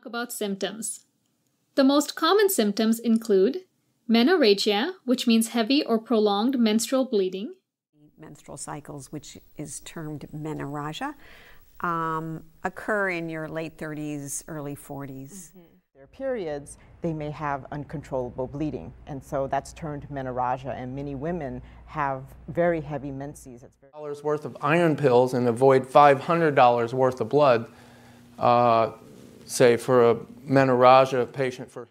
talk about symptoms. The most common symptoms include menorrhagia, which means heavy or prolonged menstrual bleeding, menstrual cycles, which is termed menorrhagia, um, occur in your late 30s, early 40s. Mm -hmm. Their periods, they may have uncontrollable bleeding, and so that's termed menorrhagia. And many women have very heavy menses. Dollars worth of iron pills and avoid $500 worth of blood. Uh, say, for a menorrhagia patient for